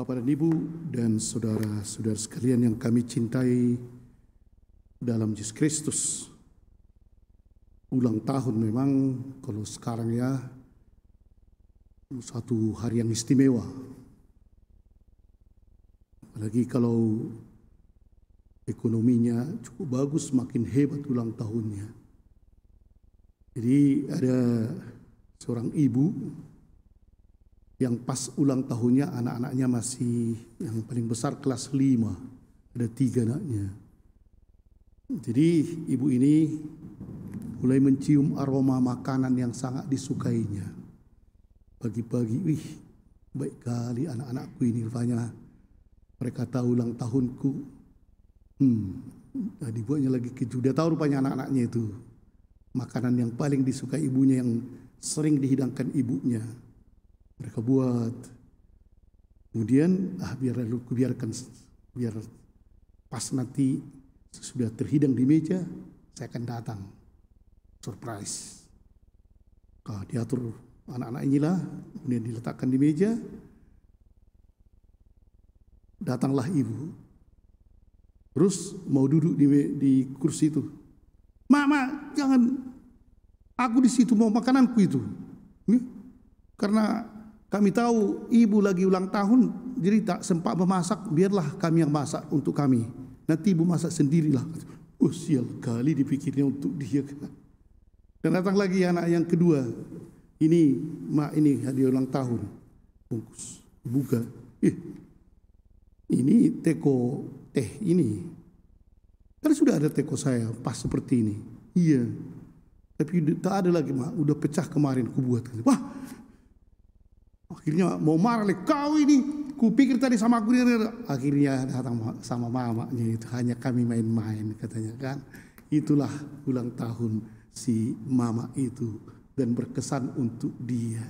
Bapak dan Ibu dan saudara-saudara sekalian yang kami cintai dalam Yesus Kristus. Ulang tahun memang kalau sekarang ya satu hari yang istimewa. Apalagi kalau ekonominya cukup bagus makin hebat ulang tahunnya. Jadi ada seorang ibu yang pas ulang tahunnya anak-anaknya masih yang paling besar kelas lima ada tiga anaknya jadi ibu ini mulai mencium aroma makanan yang sangat disukainya pagi-pagi wih baik kali anak-anakku ini rupanya mereka tahu ulang tahunku hmm nah dibuatnya lagi keju dia tahu rupanya anak-anaknya itu makanan yang paling disukai ibunya yang sering dihidangkan ibunya mereka buat kemudian ah biar lalu biarkan biar pas nanti sudah terhidang di meja saya akan datang surprise nah, diatur anak anak inilah kemudian diletakkan di meja datanglah ibu terus mau duduk di, di kursi itu mama jangan aku di situ mau makananku itu karena kami tahu ibu lagi ulang tahun, jadi tak sempat memasak, biarlah kami yang masak untuk kami. Nanti ibu masak sendirilah. Oh sial kali dipikirnya untuk dia. Dan datang lagi anak yang kedua. Ini mak ini hadiah ulang tahun. Bungkus, buka. Eh, ini teko teh ini. Kan sudah ada teko saya pas seperti ini. Iya. Tapi tak ada lagi mak, udah pecah kemarin kubuat. buat. Wah, Akhirnya mau marah, nih, kau ini, kupikir tadi sama aku ini. Akhirnya datang sama mamanya itu, hanya kami main-main katanya kan. Itulah ulang tahun si mama itu dan berkesan untuk dia.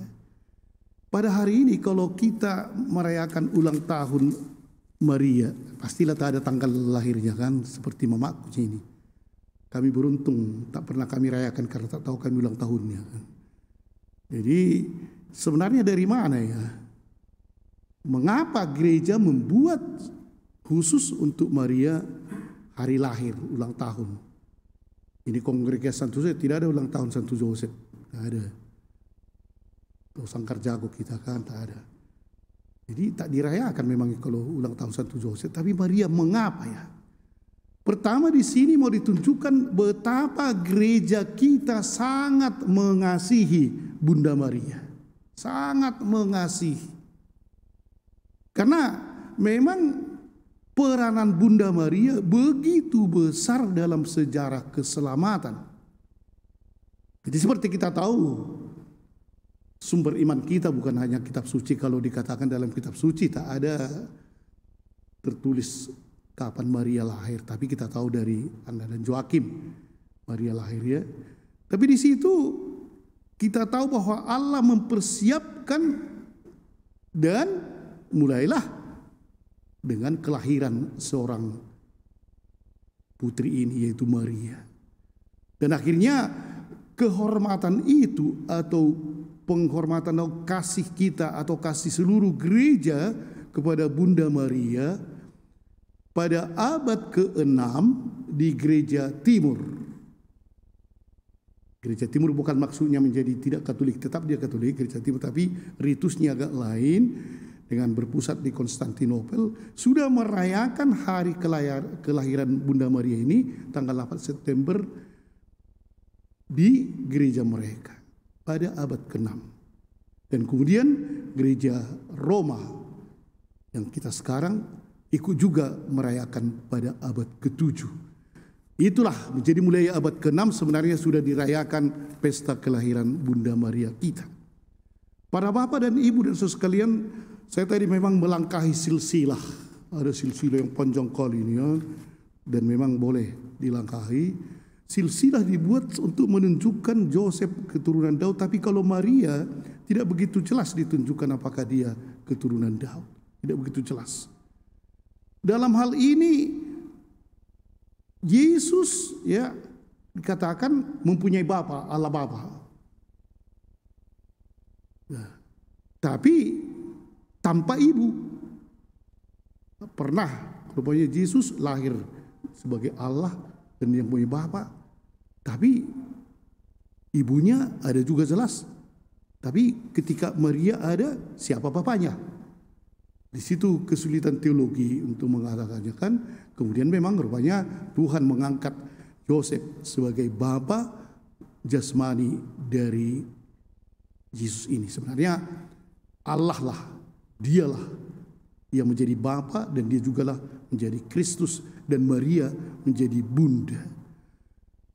Pada hari ini kalau kita merayakan ulang tahun Maria, pastilah tak ada tanggal lahirnya kan seperti mamaku ini Kami beruntung tak pernah kami rayakan karena tak tahu kami ulang tahunnya. Kan. Jadi Sebenarnya dari mana ya? Mengapa gereja membuat khusus untuk Maria hari lahir, ulang tahun? Ini kongregasi Santo Joseph tidak ada ulang tahun Santo Joseph, tidak ada. Tuh sangkar jago kita kan tak ada. Jadi tak dirayakan memang kalau ulang tahun Santo Joseph, tapi Maria mengapa ya? Pertama di sini mau ditunjukkan betapa gereja kita sangat mengasihi Bunda Maria sangat mengasihi. Karena memang peranan Bunda Maria begitu besar dalam sejarah keselamatan. Jadi seperti kita tahu, sumber iman kita bukan hanya kitab suci. Kalau dikatakan dalam kitab suci tak ada tertulis kapan Maria lahir. Tapi kita tahu dari Anda dan Joakim, Maria lahirnya. Tapi di situ kita tahu bahwa Allah mempersiapkan dan mulailah dengan kelahiran seorang putri ini yaitu Maria. Dan akhirnya kehormatan itu atau penghormatan atau kasih kita atau kasih seluruh gereja kepada Bunda Maria pada abad ke-6 di gereja timur Gereja Timur bukan maksudnya menjadi tidak Katolik, tetap dia Katolik Gereja Timur, tapi ritusnya agak lain dengan berpusat di Konstantinopel sudah merayakan hari kelahiran Bunda Maria ini tanggal 8 September di gereja mereka pada abad ke-6. Dan kemudian gereja Roma yang kita sekarang ikut juga merayakan pada abad ke-7. Itulah menjadi mulai abad ke-6 sebenarnya sudah dirayakan pesta kelahiran Bunda Maria kita. Para bapak dan ibu dan saudara sekalian, saya tadi memang melangkahi silsilah. Ada silsilah yang panjang kali ini ya. Dan memang boleh dilangkahi. Silsilah dibuat untuk menunjukkan Joseph keturunan Daud. Tapi kalau Maria tidak begitu jelas ditunjukkan apakah dia keturunan Daud. Tidak begitu jelas. Dalam hal ini Yesus ya dikatakan mempunyai bapa, Allah Bapa. Nah, tapi tanpa ibu. Pernah rupanya Yesus lahir sebagai Allah dan yang punya bapa, tapi ibunya ada juga jelas. Tapi ketika Maria ada, siapa bapaknya? Di situ kesulitan teologi untuk mengatakannya kan. Kemudian memang rupanya Tuhan mengangkat Yosef sebagai bapa jasmani dari Yesus ini. Sebenarnya Allah lah, dialah yang menjadi bapa dan dia jugalah menjadi Kristus dan Maria menjadi bunda.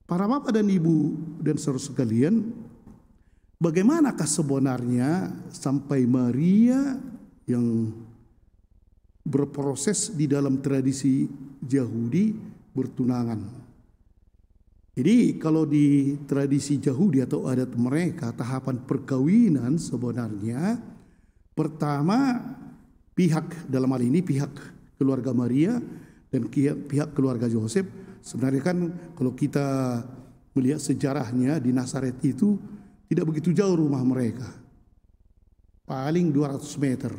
Para bapak dan ibu dan seru sekalian, bagaimanakah sebenarnya sampai Maria yang berproses di dalam tradisi Yahudi bertunangan. Jadi kalau di tradisi Yahudi atau adat mereka tahapan perkawinan sebenarnya pertama pihak dalam hal ini pihak keluarga Maria dan pihak keluarga Yosef sebenarnya kan kalau kita melihat sejarahnya di Nazaret itu tidak begitu jauh rumah mereka. Paling 200 meter.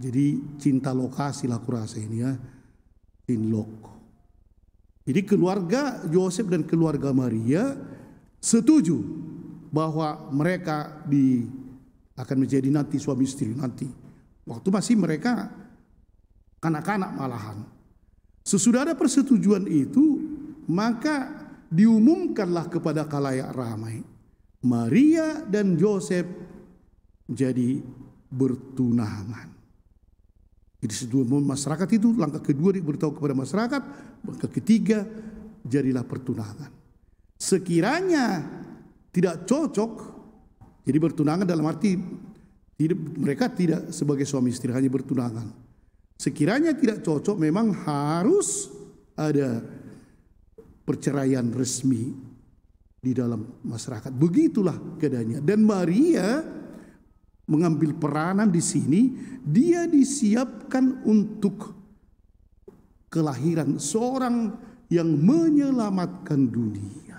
Jadi cinta lokasi laku kurasa ini ya. Cinlok. Jadi keluarga Yosef dan keluarga Maria setuju bahwa mereka di akan menjadi nanti suami istri nanti. Waktu masih mereka kanak-kanak malahan. Sesudah ada persetujuan itu, maka diumumkanlah kepada kalayak ramai. Maria dan Yosef jadi bertunangan. Jadi sebelum masyarakat itu langkah kedua diberitahu kepada masyarakat, langkah ketiga jadilah pertunangan. Sekiranya tidak cocok, jadi bertunangan dalam arti hidup mereka tidak sebagai suami istri hanya bertunangan. Sekiranya tidak cocok memang harus ada perceraian resmi di dalam masyarakat. Begitulah keadaannya. Dan Maria mengambil peranan di sini, dia disiapkan untuk kelahiran seorang yang menyelamatkan dunia.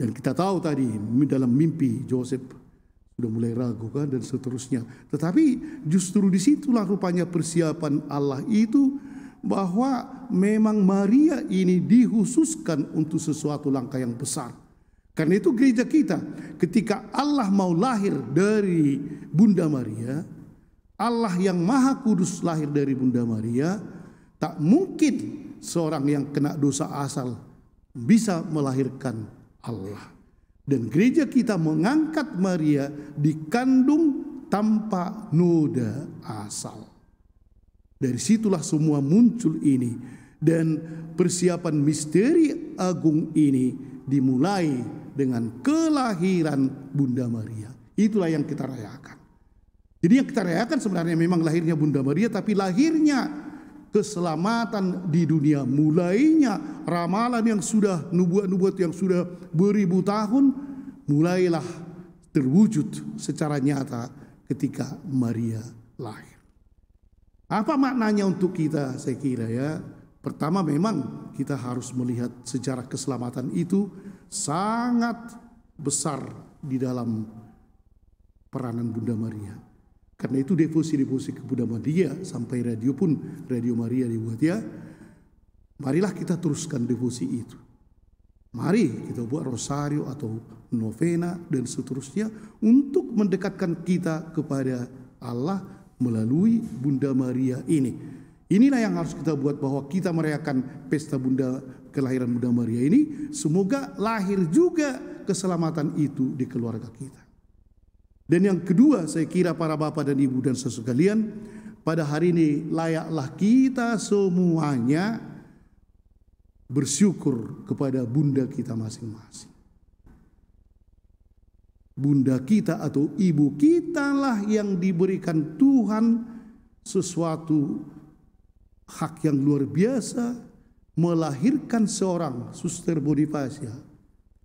Dan kita tahu tadi dalam mimpi Joseph sudah mulai ragu kan dan seterusnya. Tetapi justru disitulah rupanya persiapan Allah itu bahwa memang Maria ini dihususkan untuk sesuatu langkah yang besar. Karena itu gereja kita ketika Allah mau lahir dari Bunda Maria, Allah yang Maha Kudus lahir dari Bunda Maria, tak mungkin seorang yang kena dosa asal bisa melahirkan Allah. Dan gereja kita mengangkat Maria di kandung tanpa noda asal. Dari situlah semua muncul ini dan persiapan misteri agung ini dimulai dengan kelahiran Bunda Maria. Itulah yang kita rayakan. Jadi yang kita rayakan sebenarnya memang lahirnya Bunda Maria tapi lahirnya keselamatan di dunia mulainya ramalan yang sudah nubuat-nubuat yang sudah beribu tahun mulailah terwujud secara nyata ketika Maria lahir. Apa maknanya untuk kita saya kira ya? Pertama memang kita harus melihat sejarah keselamatan itu sangat besar di dalam peranan Bunda Maria. Karena itu devosi-devosi ke Bunda Maria sampai radio pun Radio Maria dibuat ya. Marilah kita teruskan devosi itu. Mari kita buat rosario atau novena dan seterusnya untuk mendekatkan kita kepada Allah melalui Bunda Maria ini. Inilah yang harus kita buat bahwa kita merayakan pesta bunda kelahiran Bunda Maria ini semoga lahir juga keselamatan itu di keluarga kita. Dan yang kedua saya kira para bapak dan ibu dan sesekalian pada hari ini layaklah kita semuanya bersyukur kepada bunda kita masing-masing. Bunda kita atau ibu kitalah yang diberikan Tuhan sesuatu hak yang luar biasa melahirkan seorang suster Bonifacia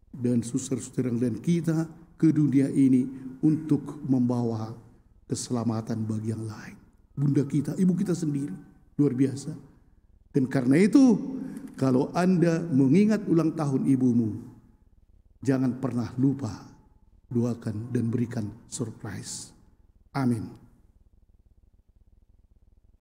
dan suster-suster yang lain kita ke dunia ini untuk membawa keselamatan bagi yang lain. Bunda kita, ibu kita sendiri, luar biasa. Dan karena itu, kalau Anda mengingat ulang tahun ibumu, jangan pernah lupa doakan dan berikan surprise. Amin.